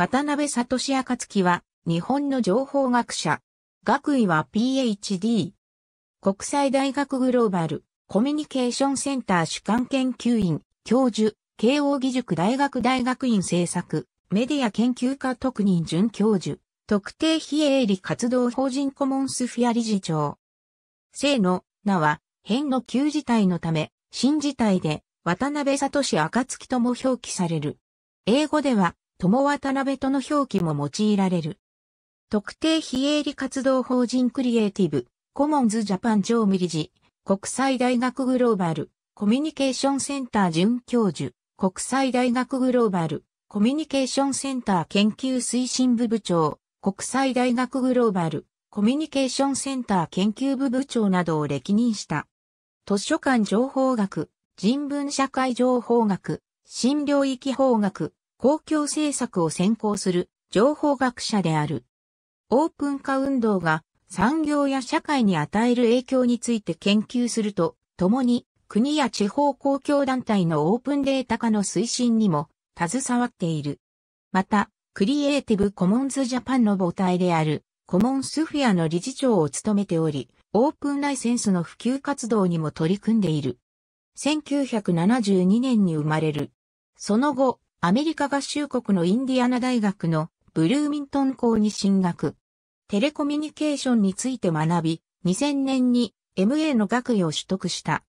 渡辺聡暁は、日本の情報学者。学位は PhD。国際大学グローバル、コミュニケーションセンター主管研究員、教授、慶応義塾大学大学院政策、メディア研究科特任准教授、特定非営利活動法人コモンスフィア理事長。生の、名は、変の旧事態のため、新事態で、渡辺聡暁とも表記される。英語では、友渡辺との表記も用いられる。特定非営利活動法人クリエイティブ、コモンズジャパン常務理事、国際大学グローバル、コミュニケーションセンター准教授、国際大学グローバル、コミュニケーションセンター研究推進部部長、国際大学グローバル、コミュニケーションセンター研究部部長などを歴任した。図書館情報学、人文社会情報学、診療域法学、公共政策を専攻する情報学者である。オープン化運動が産業や社会に与える影響について研究すると、共に国や地方公共団体のオープンデータ化の推進にも携わっている。また、クリエイティブコモンズジャパンの母体であるコモンスフィアの理事長を務めており、オープンライセンスの普及活動にも取り組んでいる。1972年に生まれる。その後、アメリカ合衆国のインディアナ大学のブルーミントン校に進学。テレコミュニケーションについて学び、2000年に MA の学位を取得した。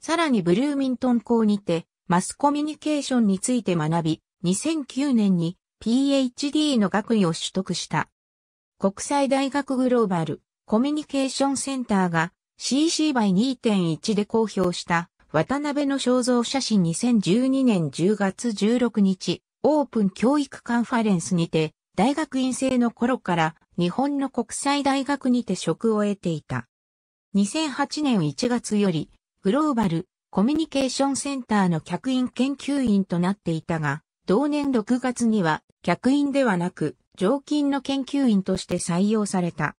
さらにブルーミントン校にてマスコミュニケーションについて学び、2009年に PhD の学位を取得した。国際大学グローバルコミュニケーションセンターが CC by 2.1で公表した渡辺の肖像写真2012年10月16日、オープン教育カンファレンスにて、大学院生の頃から日本の国際大学にて職を得ていた。2008年1月より、グローバルコミュニケーションセンターの客員研究員となっていたが、同年6月には客員ではなく、常勤の研究員として採用された。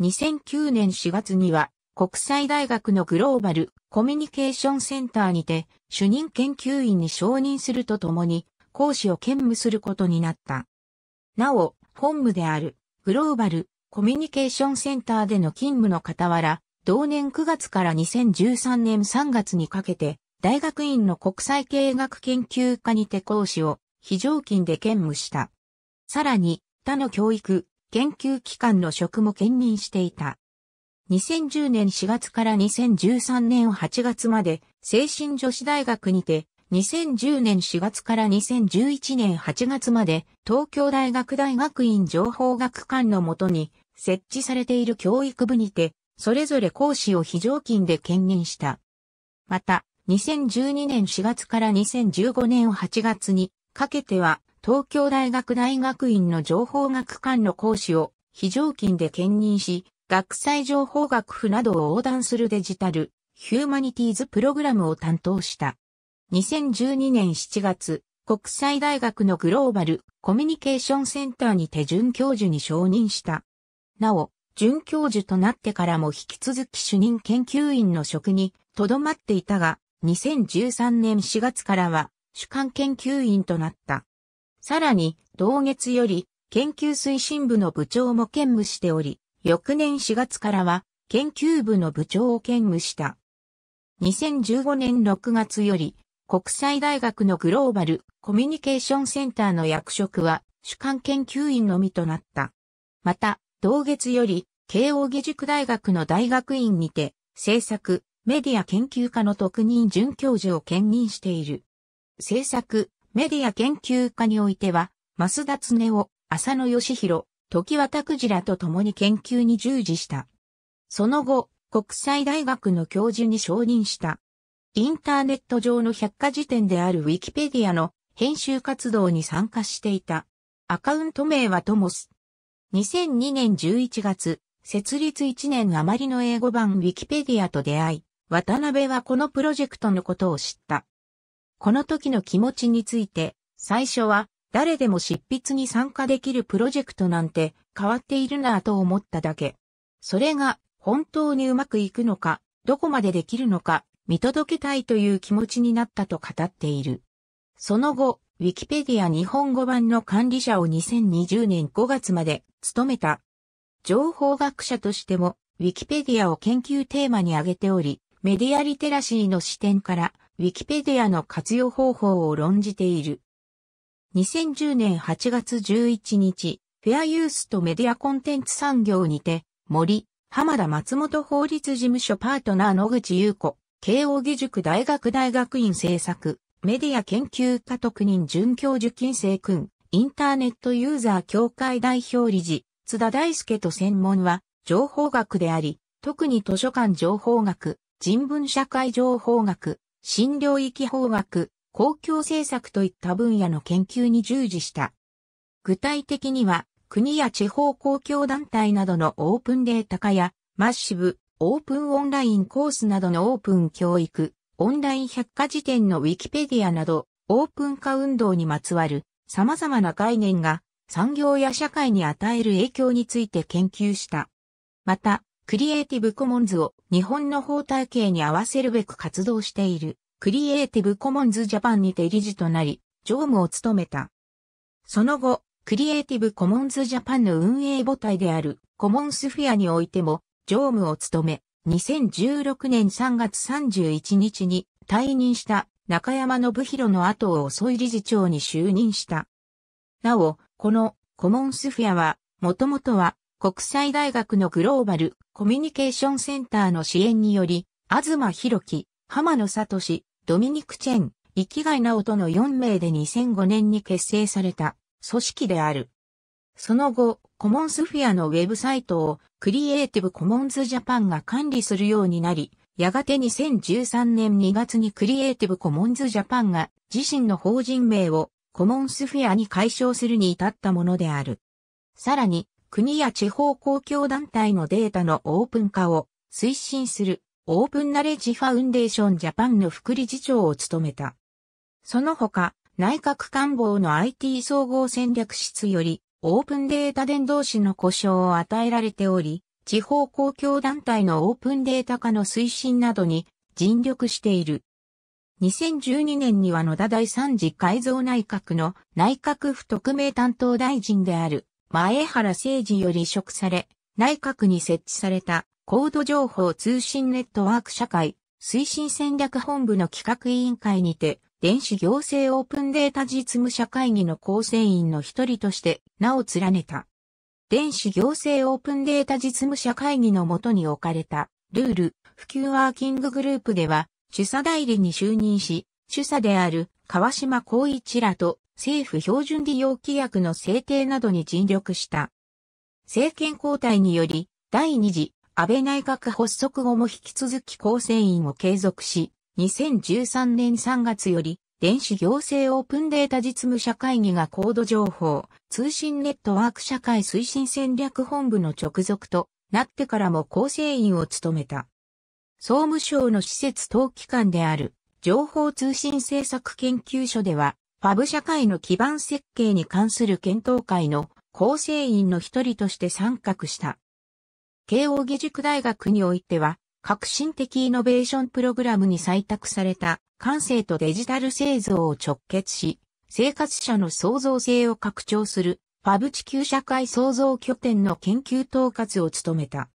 2009年4月には、国際大学のグローバルコミュニケーションセンターにて主任研究員に承認するとともに講師を兼務することになった。なお、本部であるグローバルコミュニケーションセンターでの勤務の傍ら、同年9月から2013年3月にかけて大学院の国際経営学研究科にて講師を非常勤で兼務した。さらに他の教育研究機関の職も兼任していた。2010年4月から2013年8月まで、精神女子大学にて、2010年4月から2011年8月まで、東京大学大学院情報学館のもとに、設置されている教育部にて、それぞれ講師を非常勤で兼任した。また、2012年4月から2015年8月にかけては、東京大学大学院の情報学館の講師を非常勤で兼任し、学際情報学府などを横断するデジタル、ヒューマニティーズプログラムを担当した。2012年7月、国際大学のグローバルコミュニケーションセンターにて准教授に承認した。なお、准教授となってからも引き続き主任研究員の職に留まっていたが、2013年4月からは主管研究員となった。さらに、同月より研究推進部の部長も兼務しており、翌年4月からは研究部の部長を兼務した。2015年6月より国際大学のグローバルコミュニケーションセンターの役職は主管研究員のみとなった。また、同月より慶応義塾大学の大学院にて政策メディア研究科の特任准教授を兼任している。政策メディア研究科においては、増田恒夫、浅野義弘、時はクジらと共に研究に従事した。その後、国際大学の教授に承認した。インターネット上の百科事典であるウィキペディアの編集活動に参加していた。アカウント名はトモス。2002年11月、設立1年余りの英語版ウィキペディアと出会い、渡辺はこのプロジェクトのことを知った。この時の気持ちについて、最初は誰でも執筆に参加できるプロジェクトなんて変わっているなぁと思っただけ。それが本当にうまくいくのか、どこまでできるのか、見届けたいという気持ちになったと語っている。その後、ウィキペディア日本語版の管理者を2020年5月まで務めた。情報学者としても、ウィキペディアを研究テーマに挙げており、メディアリテラシーの視点から、ウィキペディアの活用方法を論じている。2010年8月11日、フェアユースとメディアコンテンツ産業にて、森、浜田松本法律事務所パートナー野口優子、慶応義塾大学大学院政策、メディア研究科特任准教授金星君、インターネットユーザー協会代表理事、津田大介と専門は、情報学であり、特に図書館情報学、人文社会情報学、診療域法学、公共政策といった分野の研究に従事した。具体的には、国や地方公共団体などのオープンデータ化や、マッシブ、オープンオンラインコースなどのオープン教育、オンライン百科事典のウィキペディアなど、オープン化運動にまつわる様々な概念が産業や社会に与える影響について研究した。また、クリエイティブコモンズを日本の法体系に合わせるべく活動しているクリエイティブコモンズジャパンにて理事となり、常務を務めた。その後、クリエイティブコモンズジャパンの運営母体であるコモンスフィアにおいても常務を務め、2016年3月31日に退任した中山信弘の後を遅い理事長に就任した。なお、このコモンスフィアは、もともとは国際大学のグローバルコミュニケーションセンターの支援により、東博樹、浜野聡、ドミニク・チェン、生きがなおとの4名で2005年に結成された組織である。その後、コモンスフィアのウェブサイトをクリエイティブコモンズジャパンが管理するようになり、やがて2013年2月にクリエイティブコモンズジャパンが自身の法人名をコモンスフィアに解消するに至ったものである。さらに、国や地方公共団体のデータのオープン化を推進するオープンナレッジファウンデーションジャパンの副理事長を務めた。その他、内閣官房の IT 総合戦略室より、オープンデータ伝導士の故障を与えられており、地方公共団体のオープンデータ化の推進などに尽力している。2012年には野田第三次改造内閣の内閣府特命担当大臣である前原誠二より移植され、内閣に設置された高度情報通信ネットワーク社会推進戦略本部の企画委員会にて、電子行政オープンデータ実務者会議の構成員の一人として名を連ねた。電子行政オープンデータ実務者会議のもとに置かれたルール普及ワーキンググループでは主査代理に就任し、主査である川島光一らと政府標準利用規約の制定などに尽力した。政権交代により第二次安倍内閣発足後も引き続き構成員を継続し、2013年3月より、電子行政オープンデータ実務者会議が高度情報、通信ネットワーク社会推進戦略本部の直属となってからも構成員を務めた。総務省の施設等機関である情報通信政策研究所では、ファブ社会の基盤設計に関する検討会の構成員の一人として参画した。慶應義塾大学においては、革新的イノベーションプログラムに採択された感性とデジタル製造を直結し、生活者の創造性を拡張するファブ地球社会創造拠点の研究統括を務めた。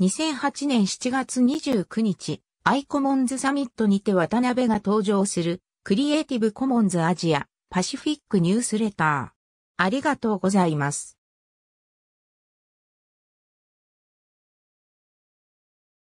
2008年7月29日、アイコモンズサミットにて渡辺が登場するクリエイティブコモンズアジアパシフィックニュースレター。ありがとうございます。